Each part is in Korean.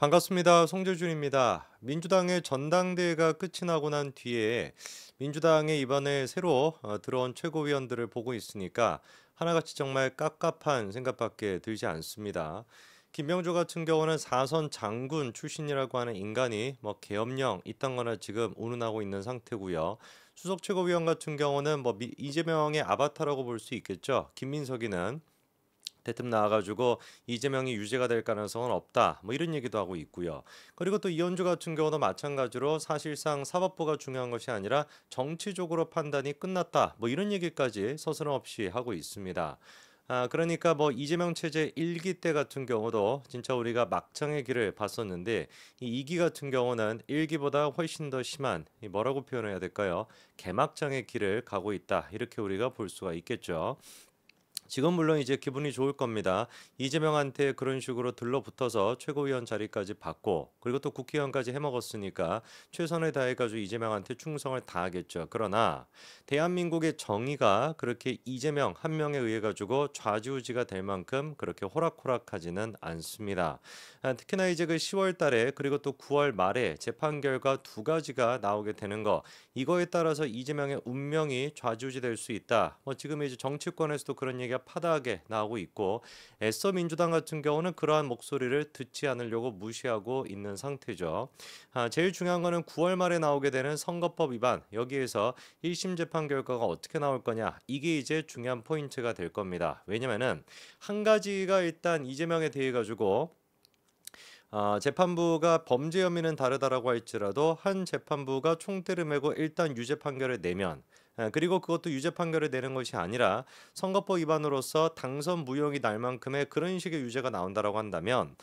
반갑습니다. 송재준입니다. 민주당의 전당대회가 끝이 나고 난 뒤에 민주당에 이번에 새로 어, 들어온 최고위원들을 보고 있으니까 하나같이 정말 깝깝한 생각밖에 들지 않습니다. 김병조 같은 경우는 사선 장군 출신이라고 하는 인간이 뭐 계엄령 있던 거나 지금 운운하고 있는 상태고요. 수석 최고위원 같은 경우는 뭐 이재명의 아바타라고 볼 수 있겠죠. 김민석이는 대뜸 나와가지고 이재명이 유죄가 될 가능성은 없다 뭐 이런 얘기도 하고 있고요. 그리고 또 이현주 같은 경우도 마찬가지로 사실상 사법부가 중요한 것이 아니라 정치적으로 판단이 끝났다 뭐 이런 얘기까지 서슴없이 하고 있습니다. 아, 그러니까 뭐 이재명 체제 1기 때 같은 경우도 진짜 우리가 막창의 길을 봤었는데 이 2기 같은 경우는 1기보다 훨씬 더 심한 뭐라고 표현해야 될까요? 개막장의 길을 가고 있다. 이렇게 우리가 볼 수가 있겠죠. 지금 물론 이제 기분이 좋을 겁니다. 이재명한테 그런 식으로 들러붙어서 최고위원 자리까지 받고 그리고 또 국회의원까지 해먹었으니까 최선을 다해가지고 이재명한테 충성을 다하겠죠. 그러나 대한민국의 정의가 그렇게 이재명 한 명에 의해 가지고 좌지우지가 될 만큼 그렇게 호락호락하지는 않습니다. 아, 특히나 이제 그 10월 달에 그리고 또 9월 말에 재판 결과 두 가지가 나오게 되는 거 이거에 따라서 이재명의 운명이 좌지우지 될 수 있다. 뭐 지금 이제 정치권에서도 그런 얘기가 파다하게 나오고 있고 애써 민주당 같은 경우는 그러한 목소리를 듣지 않으려고 무시하고 있는 상태죠. 아, 제일 중요한 거는 9월 말에 나오게 되는 선거법 위반 여기에서 1심 재판 결과가 어떻게 나올 거냐 이게 이제 중요한 포인트가 될 겁니다. 왜냐면은 한 가지가 일단 이재명에 대해 가지고 아, 재판부가 범죄 혐의는 다르다라고 할지라도 한 재판부가 총대를 메고 일단 유죄 판결을 내면 예, 그리고 그것도 유죄 판결을내는 것이 아니라 선거법 위반으로서 당선 무용이 날 만큼의 그런 식의 유죄가 나온다라고 한다면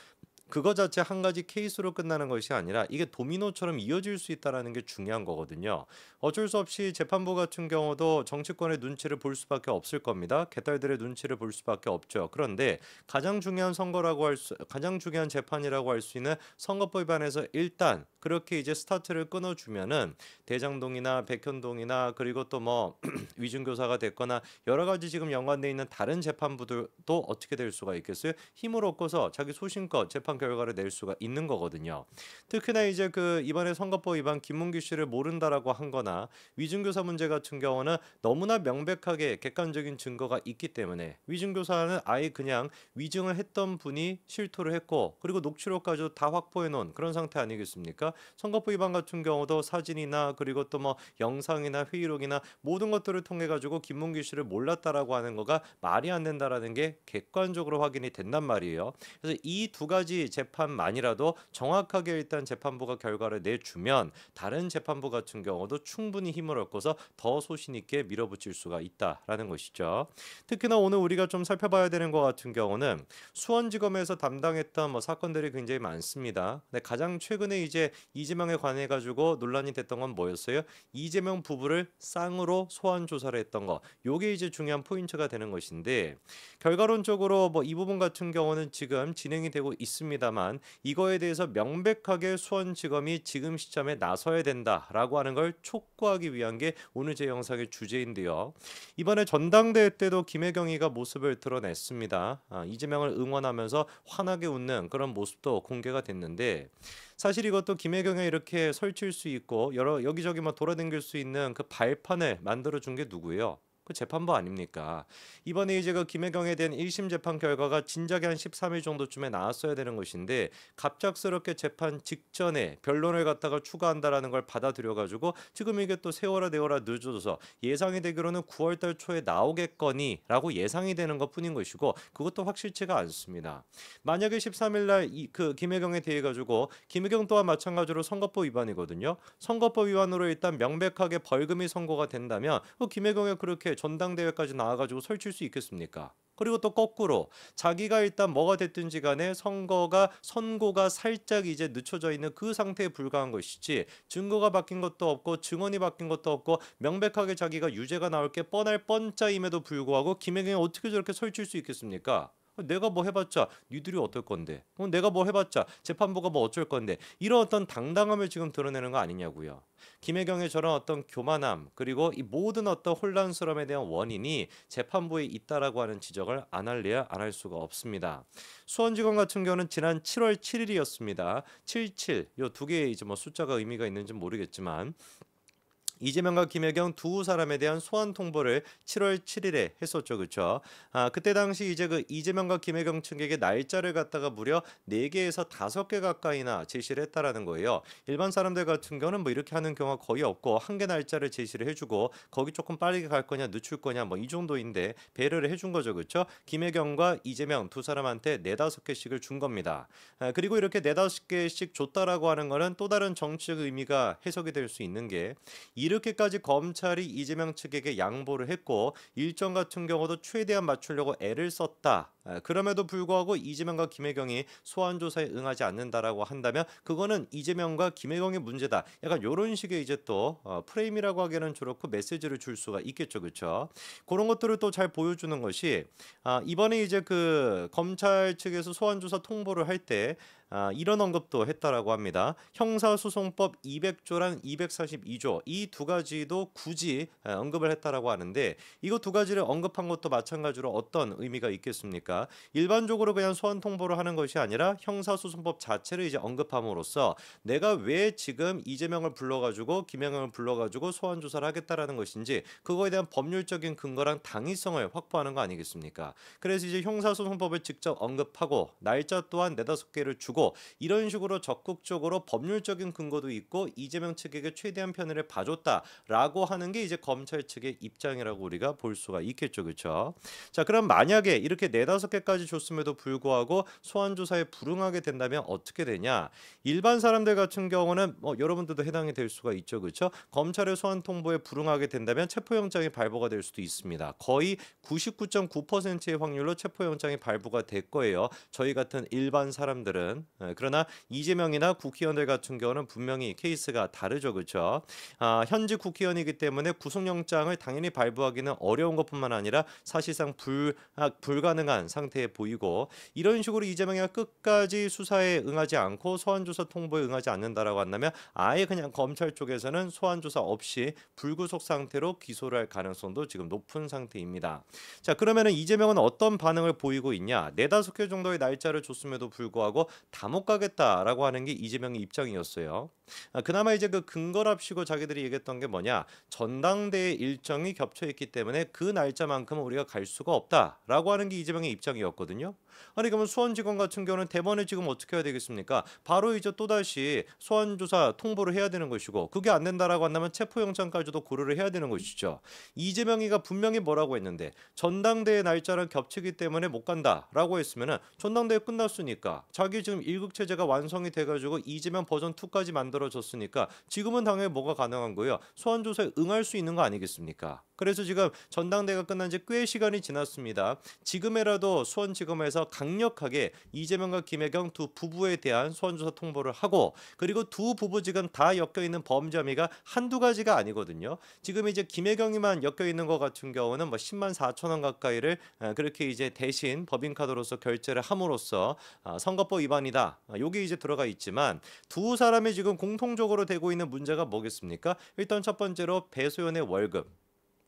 그거 자체 한 가지 케이스로 끝나는 것이 아니라 이게 도미노처럼 이어질 수 있다라는 게 중요한 거거든요. 어쩔 수 없이 재판부 같은 경우도 정치권의 눈치를 볼 수밖에 없을 겁니다. 개딸들의 눈치를 볼 수밖에 없죠. 그런데 가장 중요한 선거라고 할 수, 가장 중요한 재판이라고 할 수 있는 선거법 위반에서 일단 그렇게 이제 스타트를 끊어주면은 대장동이나 백현동이나 그리고 또 뭐 위증교사가 됐거나 여러 가지 지금 연관돼 있는 다른 재판부들도 어떻게 될 수가 있겠어요? 힘을 얻고서 자기 소신껏 재판 정당한 결과를 낼 수가 있는 거거든요. 특히나 이제 그 이번에 선거법 위반 김문규 씨를 모른다라고 한거나 위증교사 문제 같은 경우는 너무나 명백하게 객관적인 증거가 있기 때문에 위증교사는 아예 그냥 위증을 했던 분이 실토를 했고 그리고 녹취록까지 도다 확보해 놓은 그런 상태 아니겠습니까? 선거법 위반 같은 경우도 사진이나 그리고 또 뭐 영상이나 회의록이나 모든 것들을 통해 가지고 김문규 씨를 몰랐다라고 하는 거가 말이 안 된다라는 게 객관적으로 확인이 된단 말이에요. 그래서 이 두 가지 재판만이라도 정확하게 일단 재판부가 결과를 내주면 다른 재판부 같은 경우도 충분히 힘을 얻고서 더 소신 있게 밀어붙일 수가 있다라는 것이죠. 특히나 오늘 우리가 좀 살펴봐야 되는 것 같은 경우는 수원지검에서 담당했던 뭐 사건들이 굉장히 많습니다. 근데 가장 최근에 이제 이재명에 관해 가지고 논란이 됐던 건 뭐였어요? 이재명 부부를 쌍으로 소환 조사를 했던 거. 요게 이제 중요한 포인트가 되는 것인데 결과론적으로 뭐 이 부분 같은 경우는 지금 진행이 되고 있습니다. 합니다만 이거에 대해서 명백하게 수원지검이 지금 시점에 나서야 된다라고 하는 걸 촉구하기 위한 게 오늘 제 영상의 주제인데요. 이번에 전당대회 때도 김혜경이가 모습을 드러냈습니다. 아, 이재명을 응원하면서 환하게 웃는 그런 모습도 공개가 됐는데 사실 이것도 김혜경이 이렇게 설칠 수 있고 여러 여기저기 막돌아댕길수 뭐 있는 그 발판을 만들어 준 게 누구예요? 그 재판부 아닙니까? 이번에 이제 그 김혜경에 대한 1심 재판 결과가 진작에 한 13일 정도쯤에 나왔어야 되는 것인데 갑작스럽게 재판 직전에 변론을 갖다가 추가한다라는 걸 받아들여 가지고 지금 이게 또 세월아 되월아 늦어져서 예상이 되기로는 9월 달 초에 나오겠거니라고 예상이 되는 것뿐인 것이고 그것도 확실치가 않습니다. 만약에 13일 날그 김혜경에 대해 가지고 김혜경 또한 마찬가지로 선거법 위반이거든요. 선거법 위반으로 일단 명백하게 벌금이 선고가 된다면 그김혜경의 그렇게 전당대회까지 나와가지고 설칠 수 있겠습니까? 그리고 또 거꾸로 자기가 일단 뭐가 됐든지 간에 선거가 선고가 살짝 이제 늦춰져 있는 그 상태에 불과한 것이지 증거가 바뀐 것도 없고 증언이 바뀐 것도 없고 명백하게 자기가 유죄가 나올 게 뻔할 뻔짜임에도 불구하고 김혜경이 어떻게 저렇게 설칠 수 있겠습니까? 내가 뭐 해봤자 니들이 어떨 건데 그 내가 뭐 해봤자 재판부가 뭐 어쩔 건데 이런 어떤 당당함을 지금 드러내는 거 아니냐고요 김혜경의 저런 어떤 교만함 그리고 이 모든 어떤 혼란스러움에 대한 원인이 재판부에 있다라고 하는 지적을 안 할래야 안 할 수가 없습니다 수원지검 같은 경우는 지난 7월 7일이었습니다 77이 두 개의 이제 뭐 숫자가 의미가 있는지 모르겠지만 이재명과 김혜경 두 사람에 대한 소환 통보를 7월 7일에 했었죠. 그렇죠? 아, 그때 당시 이제 그 이재명과 김혜경 측에게 날짜를 갖다가 무려 4개에서 5개 가까이나 제시를 했다라는 거예요. 일반 사람들 같은 경우는 뭐 이렇게 하는 경우가 거의 없고 한 개 날짜를 제시를 해 주고 거기 조금 빠르게 갈 거냐 늦출 거냐 뭐 이 정도인데 배려를 해준 거죠. 그렇죠? 김혜경과 이재명 두 사람한테 4, 5개씩을 준 겁니다. 아, 그리고 이렇게 4, 5개씩 줬다라고 하는 거는 또 다른 정치적 의미가 해석이 될 수 있는 게 이렇게까지 검찰이 이재명 측에게 양보를 했고 일정 같은 경우도 최대한 맞추려고 애를 썼다. 그럼에도 불구하고 이재명과 김혜경이 소환 조사에 응하지 않는다라고 한다면 그거는 이재명과 김혜경의 문제다. 약간 이런 식의 이제 또 어, 프레임이라고 하기에는 저렇고 메시지를 줄 수가 있겠죠, 그렇죠? 그런 것들을 또 잘 보여주는 것이 아, 이번에 이제 그 검찰 측에서 소환 조사 통보를 할때 아, 이런 언급도 했다라고 합니다. 형사소송법 200조랑 242조 이 두 가지도 굳이 언급을 했다라고 하는데 이거 두 가지를 언급한 것도 마찬가지로 어떤 의미가 있겠습니까? 있습니다. 일반적으로 그냥 소환 통보를 하는 것이 아니라 형사소송법 자체를 이제 언급함으로써 내가 왜 지금 이재명을 불러가지고 김영영을 불러가지고 소환 조사를 하겠다라는 것인지 그거에 대한 법률적인 근거랑 당위성을 확보하는 거 아니겠습니까? 그래서 이제 형사소송법을 직접 언급하고 날짜 또한 네다섯 개를 주고 이런 식으로 적극적으로 법률적인 근거도 있고 이재명 측에게 최대한 편의를 봐줬다라고 하는 게 이제 검찰 측의 입장이라고 우리가 볼 수가 있겠죠, 그렇죠? 자, 그럼 만약에 이렇게 네다섯 15개까지 줬음에도 불구하고 소환 조사에 불응하게 된다면 어떻게 되냐? 일반 사람들 같은 경우는 뭐 여러분들도 해당이 될 수가 있죠. 그렇죠? 검찰의 소환 통보에 불응하게 된다면 체포영장이 발부가 될 수도 있습니다. 거의 99.9%의 확률로 체포영장이 발부가 될 거예요. 저희 같은 일반 사람들은 네, 그러나 이재명이나 국회의원들 같은 경우는 분명히 케이스가 다르죠. 그렇죠? 아, 현지 국회의원이기 때문에 구속영장을 당연히 발부하기는 어려운 것뿐만 아니라 사실상 불, 아, 불가능한 한 상태에 보이고 이런 식으로 이재명이 끝까지 수사에 응하지 않고 소환조사 통보에 응하지 않는다라고 한다면 아예 그냥 검찰 쪽에서는 소환조사 없이 불구속 상태로 기소를 할 가능성도 지금 높은 상태입니다. 자 그러면은 이재명은 어떤 반응을 보이고 있냐? 네다섯 개 정도의 날짜를 줬음에도 불구하고 다 못 가겠다라고 하는 게 이재명의 입장이었어요. 아, 그나마 이제 그 근거랍시고 자기들이 얘기했던 게 뭐냐? 전당대회 일정이 겹쳐 있기 때문에 그 날짜만큼은 우리가 갈 수가 없다라고 하는 게 이재명의 입장이었거든요. 아니 그러면 수원지검 같은 경우는 대번에 지금 어떻게 해야 되겠습니까? 바로 이제 또다시 소환조사 통보를 해야 되는 것이고 그게 안 된다라고 한다면 체포영장까지도 고려를 해야 되는 것이죠. 이재명이가 분명히 뭐라고 했는데 전당대회 날짜랑 겹치기 때문에 못 간다라고 했으면 전당대회 끝났으니까 자기 지금 일극 체제가 완성이 돼가지고 이재명 버전 2까지 만들어졌으니까 지금은 당연히 뭐가 가능한 거예요. 소환조사에 응할 수 있는 거 아니겠습니까? 그래서 지금 전당대회가 끝난 지 꽤 시간이 지났습니다. 지금이라도 수원지검에서 강력하게 이재명과 김혜경 두 부부에 대한 소환조사 통보를 하고 그리고 두 부부 지금 다 엮여 있는 범죄 혐의가 한두 가지가 아니거든요. 지금 이제 김혜경이만 엮여 있는 것 같은 경우는 뭐 10만 4천 원 가까이를 어, 그렇게 이제 대신 법인카드로서 결제를 함으로써 어, 선거법 위반이다. 어, 요게 이제 들어가 있지만 두 사람이 지금 공통적으로 되고 있는 문제가 뭐겠습니까? 일단 첫 번째로 배소연의 월급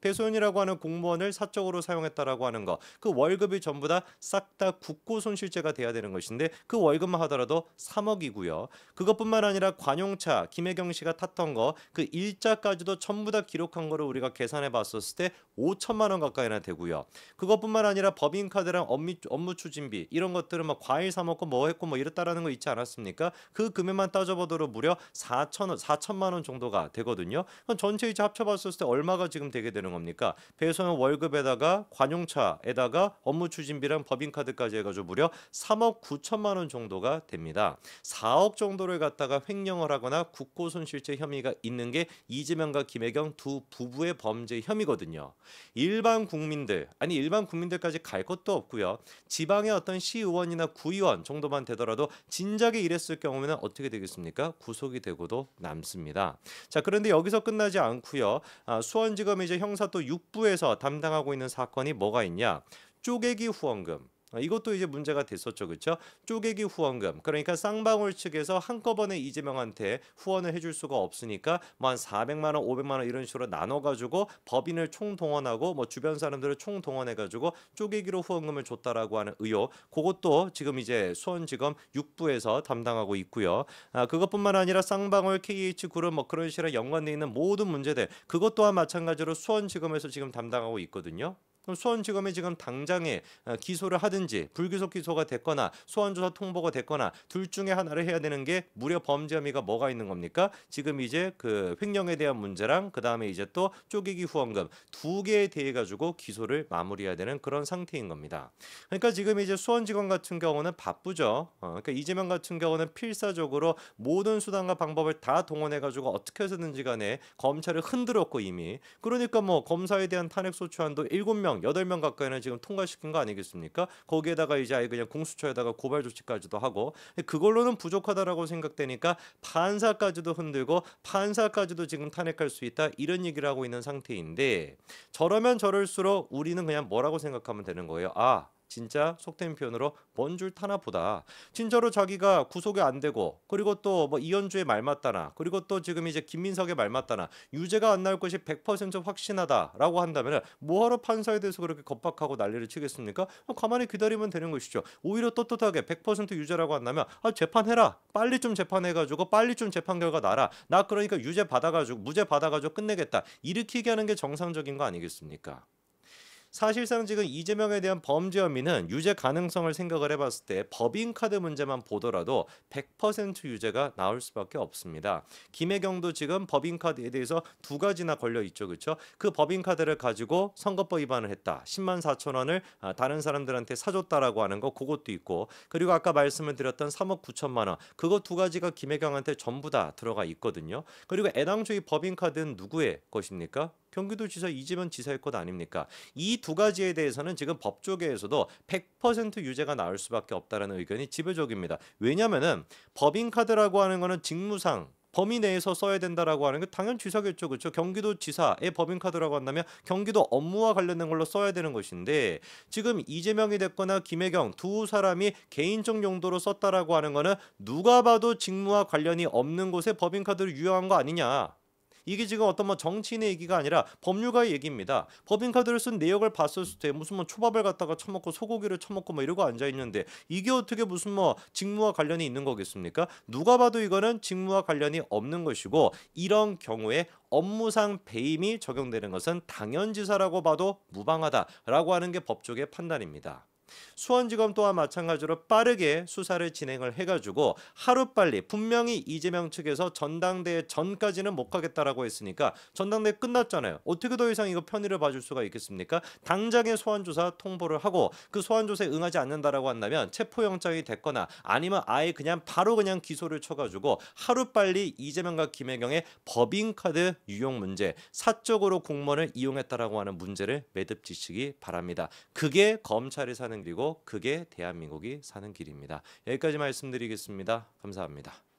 배소연이라고 하는 공무원을 사적으로 사용했다라고 하는 거그 월급이 전부 다 싹 다 국고 손실제가 돼야 되는 것인데 그 월급만 하더라도 3억이고요. 그것뿐만 아니라 관용차 김혜경 씨가 탔던 거 그 일자까지도 전부 다 기록한 거를 우리가 계산해 봤었을 때 5천만 원 가까이나 되고요. 그것뿐만 아니라 법인카드랑 업무, 업무 추진비 이런 것들은 막 과일 사 먹고 뭐 했고 뭐 이랬다라는 거 있지 않았습니까? 그 금액만 따져보도록 무려 4천 4천만 원 정도가 되거든요. 전체 이제 합쳐봤었을 때 얼마가 지금 되게 되는 되는 겁니까? 배우소는 월급에다가 관용차에다가 업무 추진비랑 법인카드까지 해가지고 무려 3억 9천만 원 정도가 됩니다. 4억 정도를 갖다가 횡령을 하거나 국고 손실죄 혐의가 있는 게 이재명과 김혜경 두 부부의 범죄 혐의거든요. 일반 국민들 아니 일반 국민들까지 갈 것도 없고요. 지방의 어떤 시의원이나 구의원 정도만 되더라도 진작에 이랬을 경우에는 어떻게 되겠습니까? 구속이 되고도 남습니다. 자 그런데 여기서 끝나지 않고요. 아, 수원지검이 이제 형사 형사 도 6부에서 담당하고 있는 사건이 뭐가 있냐? 쪼개기 후원금, 아, 이것도 이제 문제가 됐었죠. 그렇죠? 쪼개기 후원금. 그러니까 쌍방울 측에서 한꺼번에 이재명한테 후원을 해줄 수가 없으니까 뭐 한 400만 원, 500만 원 이런 식으로 나눠 가지고 법인을 총동원하고 뭐 주변 사람들을 총동원해 가지고 쪼개기로 후원금을 줬다라고 하는 의혹. 그것도 지금 이제 수원지검 6부에서 담당하고 있고요. 아, 그것뿐만 아니라 쌍방울 KH그룹 뭐 그런 식으로 연관돼 있는 모든 문제들 그것 또한 마찬가지로 수원지검에서 지금 담당하고 있거든요. 수원지검에 지금 당장에 어, 기소를 하든지 불기소 기소가 됐거나 소환조사 통보가 됐거나 둘 중에 하나를 해야 되는 게 무려 범죄 혐의가 뭐가 있는 겁니까? 지금 이제 그 횡령에 대한 문제랑 그 다음에 이제 또 쪼개기 후원금 두 개에 대해 가지고 기소를 마무리해야 되는 그런 상태인 겁니다. 그러니까 지금 이제 수원지검 같은 경우는 바쁘죠. 어, 그러니까 이재명 같은 경우는 필사적으로 모든 수단과 방법을 다 동원해 가지고 어떻게 해서든지 간에 검찰을 흔들었고 이미 그러니까 뭐 검사에 대한 탄핵 소추안도 7명 7명, 8명 가까이는 지금 통과시킨 거 아니겠습니까? 거기에다가 이제 아예 그냥 공수처에다가 고발 조치까지도 하고 그걸로는 부족하다라고 생각되니까 판사까지도 흔들고 판사까지도 지금 탄핵할 수 있다 이런 얘기를 하고 있는 상태인데 저러면 저럴수록 우리는 그냥 뭐라고 생각하면 되는 거예요. 아 진짜 속된 표현으로 먼 줄 타나보다 진짜로 자기가 구속이 안 되고 그리고 또뭐 이현주의 말 맞다나 그리고 또 지금 이제 김민석의 말 맞다나 유죄가 안 나올 것이 100% 확신하다라고 한다면 뭐하러 판사에 대해서 그렇게 겁박하고 난리를 치겠습니까? 뭐 가만히 기다리면 되는 것이죠. 오히려 떳떳하게 100% 유죄라고 한다면 아 재판해라 빨리 좀 재판해가지고 빨리 좀 재판 결과 나라 나 그러니까 유죄 받아가지고 무죄 받아가지고 끝내겠다 일으키게 하는 게 정상적인 거 아니겠습니까? 사실상 지금 이재명에 대한 범죄 혐의는 유죄 가능성을 생각을 해봤을 때 법인카드 문제만 보더라도 100% 유죄가 나올 수밖에 없습니다. 김혜경도 지금 법인카드에 대해서 두 가지나 걸려 있죠, 그렇죠? 그 법인카드를 가지고 선거법 위반을 했다, 10만 4천 원을 아, 다른 사람들한테 사줬다라고 하는 거, 그것도 있고, 그리고 아까 말씀을 드렸던 3억 9천만 원, 그거 두 가지가 김혜경한테 전부 다 들어가 있거든요. 그리고 애당초 이 법인카드는 누구의 것입니까? 경기도지사 이재명 지사의 것 아닙니까? 이 이두 가지에 대해서는 지금 법조계에서도 100% 유죄가 나올 수밖에 없다라는 의견이 지배적입니다. 왜냐면은 법인카드라고 하는 거는 직무상 범위 내에서 써야 된다라고 하는 게 당연 히 지사겠죠. 그렇죠? 경기도 지사의 법인카드라고 한다면 경기도 업무와 관련된 걸로 써야 되는 것인데 지금 이재명이 됐거나 김혜경 두 사람이 개인적 용도로 썼다라고 하는 거는 누가 봐도 직무와 관련이 없는 곳에 법인카드를 유효한거 아니냐. 이게 지금 어떤 뭐 정치인의 얘기가 아니라 법률가의 얘기입니다. 법인카드를 쓴 내역을 봤을 때 무슨 뭐 초밥을 갖다가 처먹고 소고기를 처먹고 뭐 이러고 앉아 있는데 이게 어떻게 무슨 뭐 직무와 관련이 있는 거겠습니까? 누가 봐도 이거는 직무와 관련이 없는 것이고 이런 경우에 업무상 배임이 적용되는 것은 당연지사라고 봐도 무방하다라고 하는 게 법조계 판단입니다. 수원지검 또한 마찬가지로 빠르게 수사를 진행을 해가지고 하루빨리 분명히 이재명 측에서 전당대회 전까지는 못 가겠다라고 했으니까 전당대회 끝났잖아요. 어떻게 더 이상 이거 편의를 봐줄 수가 있겠습니까? 당장의 소환조사 통보를 하고 그 소환조사에 응하지 않는다라고 한다면 체포영장이 됐거나 아니면 아예 그냥 바로 그냥 기소를 쳐가지고 하루빨리 이재명과 김혜경의 법인카드 유용 문제 사적으로 공무원을 이용했다라고 하는 문제를 매듭 지시기 바랍니다. 그게 검찰이 사는 그리고 그게 대한민국이 사는 길입니다. 여기까지 말씀드리겠습니다. 감사합니다.